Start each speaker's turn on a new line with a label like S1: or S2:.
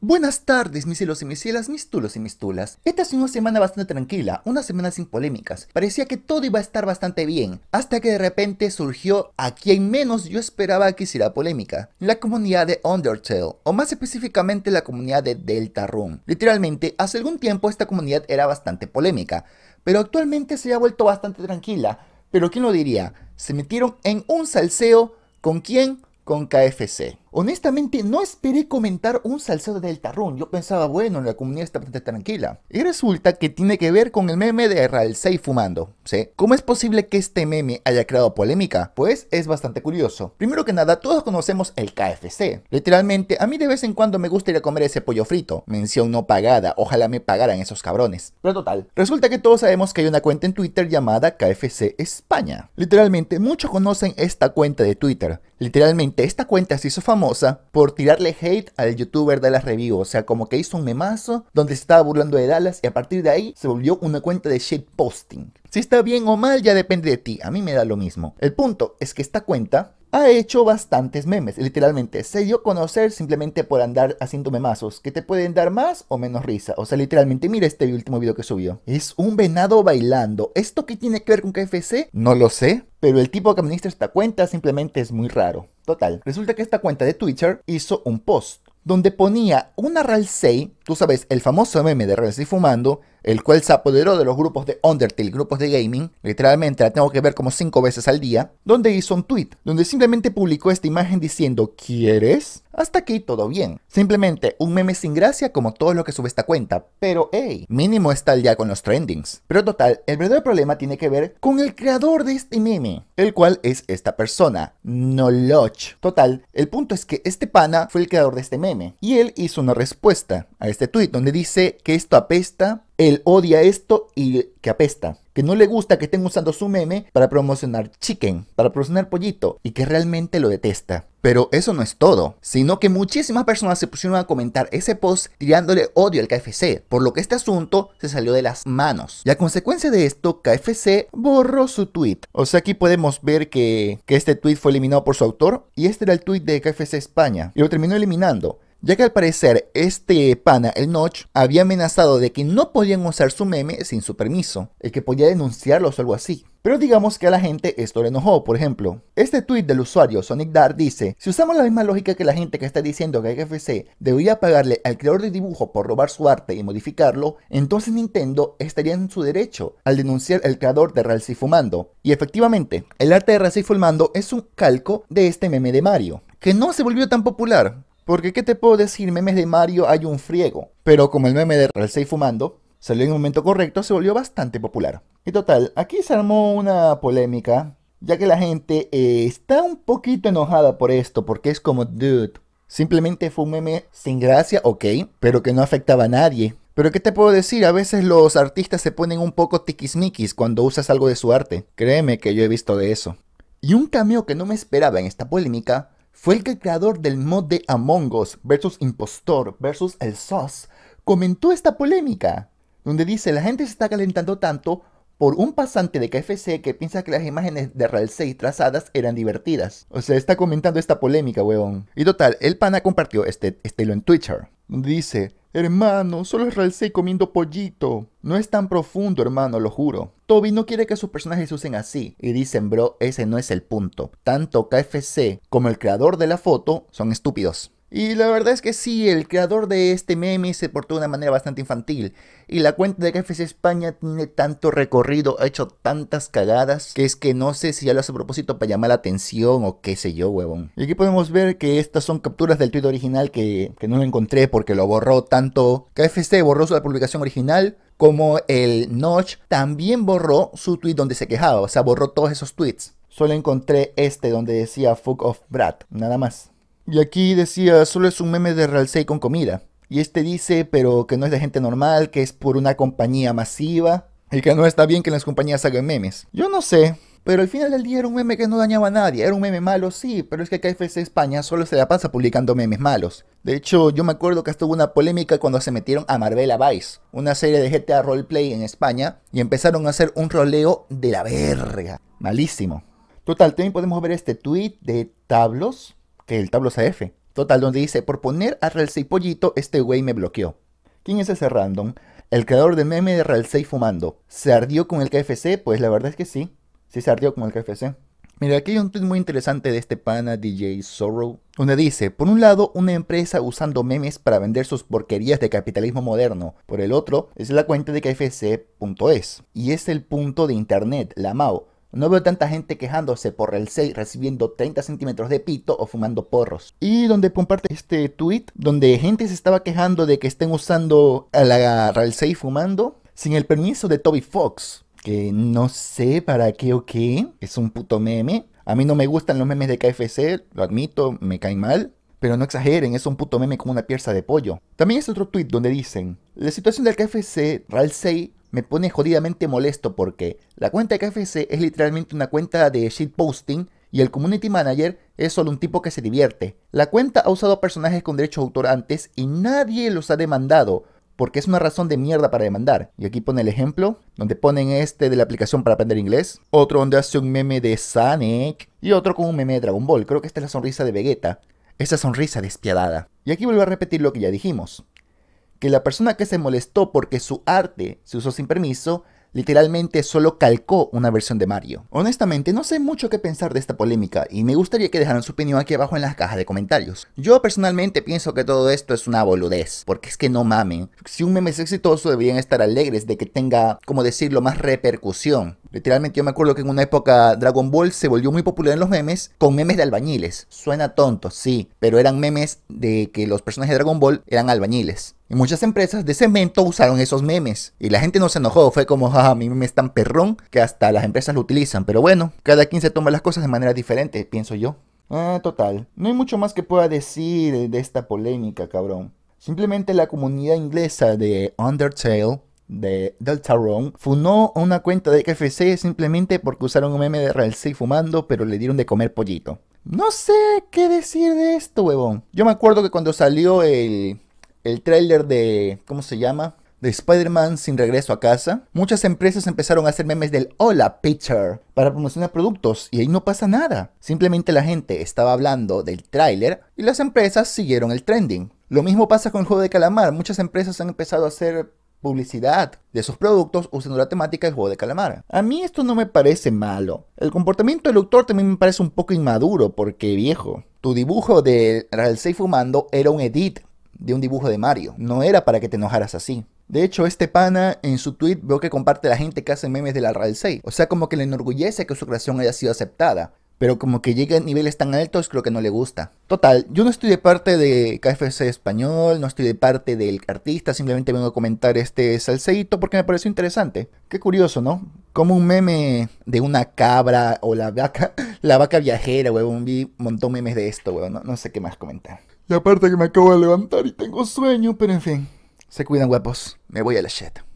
S1: Buenas tardes, mis celos y mis cielas, mis tulos y mis tulas. Esta ha sido una semana bastante tranquila, una semana sin polémicas. Parecía que todo iba a estar bastante bien, hasta que de repente surgió a quien menos yo esperaba que hiciera polémica, la comunidad de Undertale, o más específicamente la comunidad de Deltarune. Literalmente, hace algún tiempo esta comunidad era bastante polémica, pero actualmente se ha vuelto bastante tranquila. Pero quién lo diría, se metieron en un salseo con quién? Con KFC. Honestamente, no esperé comentar un salseo del tarrón. Yo pensaba, bueno, la comunidad está bastante tranquila. Y resulta que tiene que ver con el meme de Ralsei fumando. sé ¿Cómo es posible que este meme haya creado polémica? Pues es bastante curioso. Primero que nada, todos conocemos el KFC. Literalmente, a mí de vez en cuando me gusta ir a comer ese pollo frito. Mención no pagada. Ojalá me pagaran esos cabrones. Pero total, resulta que todos sabemos que hay una cuenta en Twitter llamada KFC España. Literalmente, muchos conocen esta cuenta de Twitter. Literalmente, esta cuenta se hizo famosa por tirarle hate al youtuber Dallas Review, o sea, como que hizo un memazo donde se estaba burlando de Dallas y a partir de ahí se volvió una cuenta de shitposting. Si está bien o mal ya depende de ti, a mí me da lo mismo. El punto es que esta cuenta ha hecho bastantes memes, literalmente. Se dio a conocer simplemente por andar haciendo memazos, que te pueden dar más o menos risa. O sea, literalmente, mira este último video que subió. Es un venado bailando. ¿Esto qué tiene que ver con KFC? No lo sé, pero el tipo que administra esta cuenta simplemente es muy raro. Total, resulta que esta cuenta de Twitter hizo un post donde ponía una Ralsei, tú sabes, el famoso meme de Ralsei fumando, el cual se apoderó de los grupos de Undertale, grupos de gaming, literalmente la tengo que ver como cinco veces al día, donde hizo un tweet, donde simplemente publicó esta imagen diciendo ¿Quieres? Hasta aquí todo bien. Simplemente un meme sin gracia como todo lo que sube esta cuenta, pero hey, mínimo está ya día con los trendings. Pero total, el verdadero problema tiene que ver con el creador de este meme, el cual es esta persona, Noloch. Total, el punto es que este pana fue el creador de este meme y él hizo una respuesta a este tweet donde dice que esto apesta él odia esto y que apesta. Que no le gusta que estén usando su meme para promocionar chicken, para promocionar pollito y que realmente lo detesta. Pero eso no es todo, sino que muchísimas personas se pusieron a comentar ese post tirándole odio al KFC, por lo que este asunto se salió de las manos. Y a consecuencia de esto, KFC borró su tweet. O sea, aquí podemos ver que, que este tweet fue eliminado por su autor y este era el tweet de KFC España y lo terminó eliminando ya que al parecer este pana, el Notch, había amenazado de que no podían usar su meme sin su permiso, El que podía denunciarlos o algo así. Pero digamos que a la gente esto le enojó, por ejemplo. Este tweet del usuario Sonic dice, si usamos la misma lógica que la gente que está diciendo que FC debería pagarle al creador de dibujo por robar su arte y modificarlo, entonces Nintendo estaría en su derecho al denunciar al creador de Ralsei Fumando. Y efectivamente, el arte de Ralsei Fumando es un calco de este meme de Mario, que no se volvió tan popular, porque qué te puedo decir, memes de Mario hay un friego. Pero como el meme de Ralsei fumando salió en un momento correcto, se volvió bastante popular. Y total, aquí se armó una polémica, ya que la gente eh, está un poquito enojada por esto, porque es como, dude, simplemente fue un meme sin gracia, ok, pero que no afectaba a nadie. Pero qué te puedo decir, a veces los artistas se ponen un poco tiquismiquis cuando usas algo de su arte. Créeme que yo he visto de eso. Y un cameo que no me esperaba en esta polémica fue el que el creador del mod de Among Us versus Impostor versus el SOS comentó esta polémica, donde dice la gente se está calentando tanto por un pasante de KFC que piensa que las imágenes de Real 6 trazadas eran divertidas. O sea, está comentando esta polémica, weón. Y total, el pana compartió este estilo en Twitter. Dice, Hermano, solo es realce comiendo pollito. No es tan profundo, hermano, lo juro. Toby no quiere que sus personajes usen así, y dicen, bro, ese no es el punto. Tanto KFC como el creador de la foto son estúpidos. Y la verdad es que sí, el creador de este meme se portó de una manera bastante infantil. Y la cuenta de KFC España tiene tanto recorrido, ha hecho tantas cagadas, que es que no sé si ya lo hace a propósito para llamar la atención o qué sé yo, huevón. Y aquí podemos ver que estas son capturas del tuit original que, no lo encontré porque lo borró tanto. KFC borró su publicación original, como el Notch también borró su tweet donde se quejaba, o sea, borró todos esos tweets. Solo encontré este donde decía fuck of brat". nada más. Y aquí decía, solo es un meme de Ralsei con comida. Y este dice, pero que no es de gente normal, que es por una compañía masiva. Y que no está bien que las compañías hagan memes. Yo no sé, pero al final del día era un meme que no dañaba a nadie. Era un meme malo, sí, pero es que KFC España solo se la pasa publicando memes malos. De hecho, yo me acuerdo que hasta una polémica cuando se metieron a Marbella Vice, una serie de GTA Roleplay en España, y empezaron a hacer un roleo de la verga. Malísimo. Total, también podemos ver este tweet de Tablos, el tablo AF. Total, donde dice, por poner a Ralsei pollito, este güey me bloqueó. ¿Quién es ese random? El creador del meme de Ralsei fumando. ¿Se ardió con el KFC? Pues la verdad es que sí. Sí se ardió con el KFC. Mira, aquí hay un tweet muy interesante de este pana DJ Sorrow, donde dice, por un lado, una empresa usando memes para vender sus porquerías de capitalismo moderno, por el otro, es la cuenta de KFC.es, y es el punto de internet, la MAO, no veo tanta gente quejándose por el 6 recibiendo 30 centímetros de pito o fumando porros. Y donde comparte este tweet, donde gente se estaba quejando de que estén usando a la Ralsei 6 fumando sin el permiso de Toby Fox. Que no sé para qué o qué, es un puto meme. A mí no me gustan los memes de KFC, lo admito, me caen mal. Pero no exageren, es un puto meme como una pieza de pollo. También es otro tweet donde dicen, la situación del KFC RAL 6 me pone jodidamente molesto porque la cuenta de KFC es literalmente una cuenta de shitposting y el community manager es solo un tipo que se divierte. La cuenta ha usado personajes con derecho de autor antes y nadie los ha demandado porque es una razón de mierda para demandar. Y aquí pone el ejemplo, donde ponen este de la aplicación para aprender inglés, otro donde hace un meme de Sonic y otro con un meme de Dragon Ball. Creo que esta es la sonrisa de Vegeta, esa sonrisa despiadada. Y aquí vuelvo a repetir lo que ya dijimos que la persona que se molestó porque su arte se usó sin permiso, literalmente solo calcó una versión de Mario. Honestamente, no sé mucho qué pensar de esta polémica y me gustaría que dejaran su opinión aquí abajo en las cajas de comentarios. Yo personalmente pienso que todo esto es una boludez, porque es que no mamen. Si un meme es exitoso, deberían estar alegres de que tenga, como decirlo, más repercusión. Literalmente yo me acuerdo que en una época Dragon Ball se volvió muy popular en los memes con memes de albañiles. Suena tonto, sí, pero eran memes de que los personajes de Dragon Ball eran albañiles. Y muchas empresas de cemento usaron esos memes. Y la gente no se enojó, fue como, jaja, ah, mi meme es tan perrón que hasta las empresas lo utilizan. Pero bueno, cada quien se toma las cosas de manera diferente, pienso yo. Ah, total. No hay mucho más que pueda decir de esta polémica, cabrón. Simplemente la comunidad inglesa de Undertale de, del funó una cuenta de KFC simplemente porque usaron un meme de Real fumando, pero le dieron de comer pollito. No sé qué decir de esto, huevón. Yo me acuerdo que cuando salió el, el tráiler de. ¿Cómo se llama? de Spider-Man sin regreso a casa, muchas empresas empezaron a hacer memes del Hola Peter para promocionar productos y ahí no pasa nada. Simplemente la gente estaba hablando del tráiler y las empresas siguieron el trending. Lo mismo pasa con el juego de calamar, muchas empresas han empezado a hacer publicidad de sus productos usando la temática del juego de calamar. A mí esto no me parece malo. El comportamiento del autor también me parece un poco inmaduro porque viejo, tu dibujo de Ralsei fumando era un edit de un dibujo de Mario, no era para que te enojaras así. De hecho, este pana en su tweet veo que comparte la gente que hace memes de la Ralsei, o sea como que le enorgullece que su creación haya sido aceptada pero como que llegue a niveles tan altos creo que no le gusta. Total, yo no estoy de parte de KFC español, no estoy de parte del artista, simplemente vengo a comentar este salseíto porque me pareció interesante. Qué curioso, ¿no? Como un meme de una cabra o la vaca, la vaca viajera, weón, vi un montón de memes de esto, weón, no, sé qué más comentar. Y aparte que me acabo de levantar y tengo sueño, pero en fin, se cuidan guapos, me voy a la chat.